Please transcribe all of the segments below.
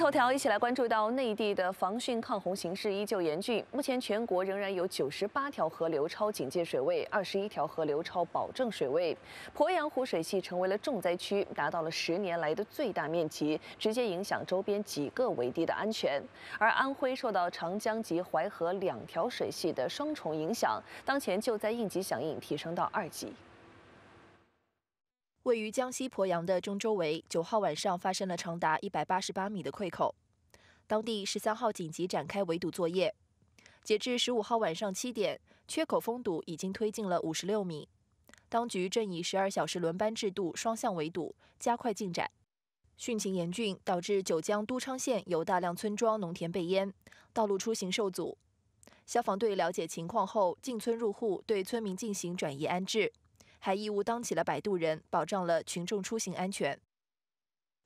头条一起来关注到内地的防汛抗洪形势依旧严峻，目前全国仍然有九十八条河流超警戒水位，二十一条河流超保证水位。鄱阳湖水系成为了重灾区，达到了十年来的最大面积，直接影响周边几个圩堤的安全。而安徽受到长江及淮河两条水系的双重影响，当前救灾应急响应提升到二级。位于江西鄱阳的中周围九号晚上发生了长达一百八十八米的溃口，当地十三号紧急展开围堵作业。截至十五号晚上七点，缺口封堵已经推进了五十六米，当局正以十二小时轮班制度双向围堵，加快进展。汛情严峻，导致九江都昌县有大量村庄、农田被淹，道路出行受阻。消防队了解情况后，进村入户，对村民进行转移安置。还义务当起了摆渡人，保障了群众出行安全。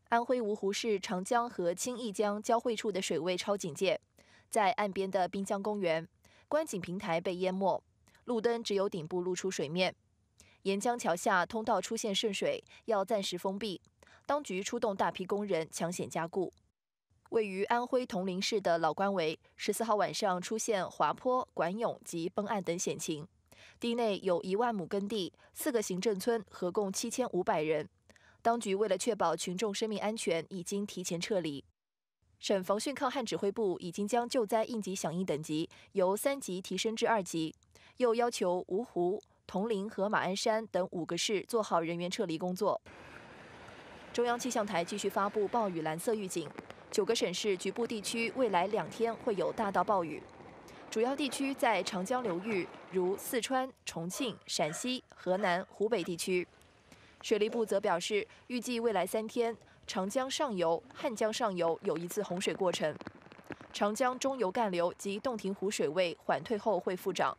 安徽芜湖市长江和青弋江交汇处的水位超警戒，在岸边的滨江公园观景平台被淹没，路灯只有顶部露出水面。沿江桥下通道出现渗水，要暂时封闭。当局出动大批工人抢险加固。位于安徽铜陵市的老官围，十四号晚上出现滑坡、管涌及崩岸等险情。地内有一万亩耕地，四个行政村合共七千五百人。当局为了确保群众生命安全，已经提前撤离。省防汛抗旱指挥部已经将救灾应急响应等级由三级提升至二级，又要求芜湖、铜陵和马鞍山等五个市做好人员撤离工作。中央气象台继续发布暴雨蓝色预警，九个省市局部地区未来两天会有大到暴雨。主要地区在长江流域，如四川、重庆、陕西、河南、湖北地区。水利部则表示，预计未来三天，长江上游、汉江上游有一次洪水过程。长江中游干流及洞庭湖水位缓退后会复涨。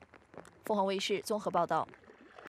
凤凰卫视综合报道。